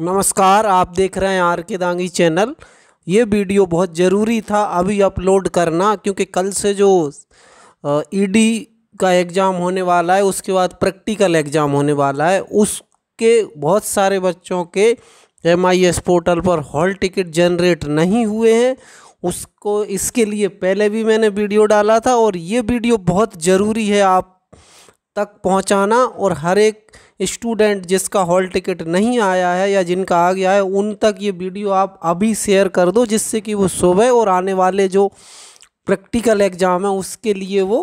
नमस्कार आप देख रहे हैं आर के दांगी चैनल ये वीडियो बहुत ज़रूरी था अभी अपलोड करना क्योंकि कल से जो ईडी e का एग्ज़ाम होने वाला है उसके बाद प्रैक्टिकल एग्ज़ाम होने वाला है उसके बहुत सारे बच्चों के एम आई एस पोर्टल पर हॉल टिकट जनरेट नहीं हुए हैं उसको इसके लिए पहले भी मैंने वीडियो डाला था और ये वीडियो बहुत ज़रूरी है आप तक पहुंचाना और हर एक स्टूडेंट जिसका हॉल टिकट नहीं आया है या जिनका आ गया है उन तक ये वीडियो आप अभी शेयर कर दो जिससे कि वो सुबह और आने वाले जो प्रैक्टिकल एग्ज़ाम है उसके लिए वो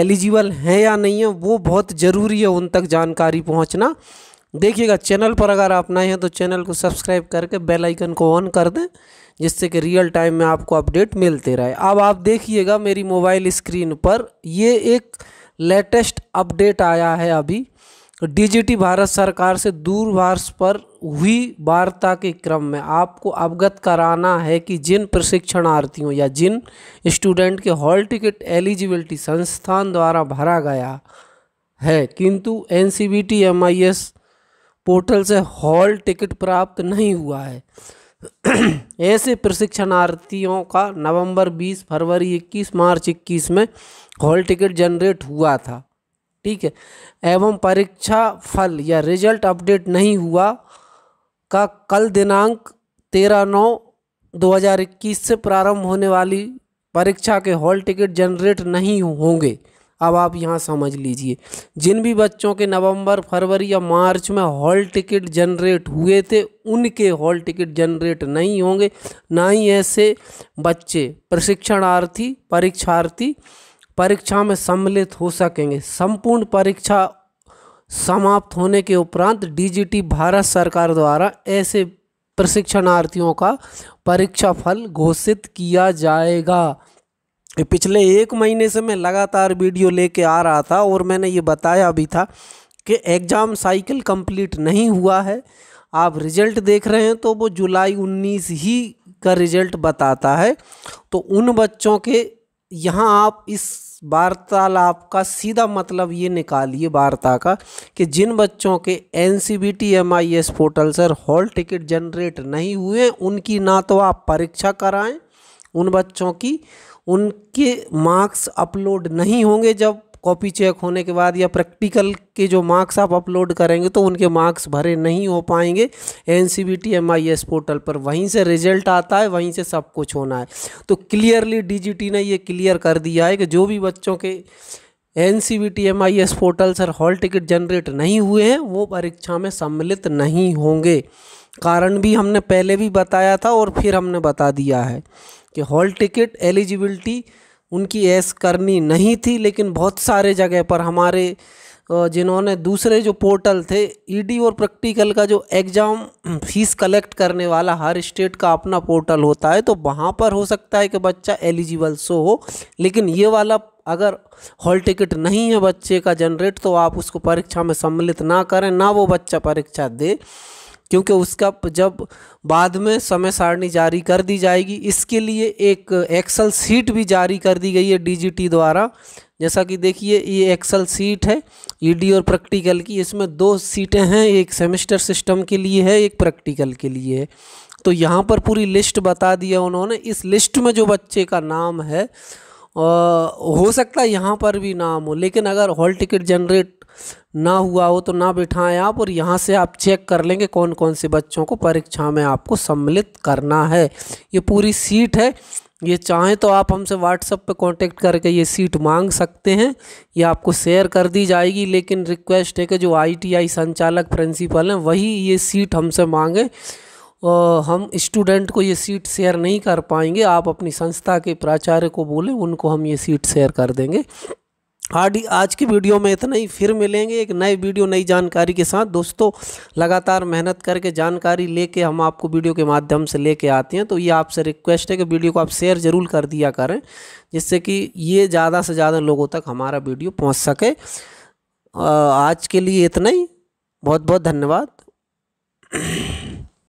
एलिजिबल है या नहीं है वो बहुत ज़रूरी है उन तक जानकारी पहुंचना देखिएगा चैनल पर अगर आप नए हैं तो चैनल को सब्सक्राइब करके बेल आइकन को ऑन कर दें जिससे कि रियल टाइम में आपको अपडेट मिलते रहे अब आप देखिएगा मेरी मोबाइल स्क्रीन पर ये एक लेटेस्ट अपडेट आया है अभी डीजीटी भारत सरकार से दूरभाष पर हुई वार्ता के क्रम में आपको अवगत कराना है कि जिन प्रशिक्षणार्थियों या जिन स्टूडेंट के हॉल टिकट एलिजिबिलिटी संस्थान द्वारा भरा गया है किंतु एन सी पोर्टल से हॉल टिकट प्राप्त नहीं हुआ है ऐसे प्रशिक्षणार्थियों का नवंबर 20 फरवरी 21 मार्च 21 में हॉल टिकट जनरेट हुआ था ठीक है एवं परीक्षा फल या रिजल्ट अपडेट नहीं हुआ का कल दिनांक 13 नौ 2021 से प्रारंभ होने वाली परीक्षा के हॉल टिकट जनरेट नहीं होंगे अब आप यहाँ समझ लीजिए जिन भी बच्चों के नवंबर फरवरी या मार्च में हॉल टिकट जनरेट हुए थे उनके हॉल टिकट जनरेट नहीं होंगे ना ही ऐसे बच्चे प्रशिक्षणार्थी परीक्षार्थी परीक्षा में सम्मिलित हो सकेंगे संपूर्ण परीक्षा समाप्त होने के उपरांत डीजीटी भारत सरकार द्वारा ऐसे प्रशिक्षणार्थियों का परीक्षा फल घोषित किया जाएगा पिछले एक महीने से मैं लगातार वीडियो लेके आ रहा था और मैंने ये बताया भी था कि एग्ज़ाम साइकिल कंप्लीट नहीं हुआ है आप रिज़ल्ट देख रहे हैं तो वो जुलाई 19 ही का रिज़ल्ट बताता है तो उन बच्चों के यहाँ आप इस वार्तालाप का सीधा मतलब ये निकालिए वार्ता का कि जिन बच्चों के N C B T M I S portal सर हॉल टिकट जनरेट नहीं हुए उनकी ना तो आप परीक्षा कराएं उन बच्चों की उनके मार्क्स अपलोड नहीं होंगे जब कॉपी चेक होने के बाद या प्रैक्टिकल के जो मार्क्स आप अपलोड करेंगे तो उनके मार्क्स भरे नहीं हो पाएंगे N C B T M I S portal पर वहीं से रिजल्ट आता है वहीं से सब कुछ होना है तो क्लियरली डी जी टी ने ये क्लियर कर दिया है कि जो भी बच्चों के N C B T M I S portal सर हॉल टिकट जनरेट नहीं हुए हैं वो परीक्षा में सम्मिलित नहीं होंगे कारण भी हमने पहले भी बताया था और फिर हमने बता दिया है कि हॉल टिकट एलिजिबिलिटी उनकी एस करनी नहीं थी लेकिन बहुत सारे जगह पर हमारे जिन्होंने दूसरे जो पोर्टल थे ईडी और प्रैक्टिकल का जो एग्ज़ाम फीस कलेक्ट करने वाला हर स्टेट का अपना पोर्टल होता है तो वहाँ पर हो सकता है कि बच्चा एलिजिबल सो हो लेकिन ये वाला अगर हॉल टिकट नहीं है बच्चे का जनरेट तो आप उसको परीक्षा में सम्मिलित ना करें ना वो बच्चा परीक्षा दे क्योंकि उसका जब बाद में समय सारणी जारी कर दी जाएगी इसके लिए एक एक्सल सीट भी जारी कर दी गई है डीजीटी द्वारा जैसा कि देखिए ये एक्सल सीट है ईडी e और प्रैक्टिकल की इसमें दो सीटें हैं एक सेमेस्टर सिस्टम के लिए है एक प्रैक्टिकल के लिए है तो यहाँ पर पूरी लिस्ट बता दिया उन्होंने इस लिस्ट में जो बच्चे का नाम है आ, हो सकता है यहाँ पर भी नाम हो लेकिन अगर हॉल टिकट जनरेट ना हुआ हो तो ना बिठाएं आप और यहाँ से आप चेक कर लेंगे कौन कौन से बच्चों को परीक्षा में आपको सम्मिलित करना है ये पूरी सीट है ये चाहें तो आप हमसे व्हाट्सएप पे कांटेक्ट करके ये सीट मांग सकते हैं ये आपको शेयर कर दी जाएगी लेकिन रिक्वेस्ट है कि जो आईटीआई संचालक प्रिंसिपल हैं वही ये सीट हमसे मांगें और हम स्टूडेंट को ये सीट शेयर नहीं कर पाएंगे आप अपनी संस्था के प्राचार्य को बोलें उनको हम ये सीट शेयर कर देंगे आडी हाँ आज की वीडियो में इतना ही फिर मिलेंगे एक नए वीडियो नई जानकारी के साथ दोस्तों लगातार मेहनत करके जानकारी लेके हम आपको वीडियो के माध्यम से लेके आते हैं तो ये आपसे रिक्वेस्ट है कि वीडियो को आप शेयर ज़रूर कर दिया करें जिससे कि ये ज़्यादा से ज़्यादा लोगों तक हमारा वीडियो पहुँच सके आज के लिए इतना ही बहुत बहुत धन्यवाद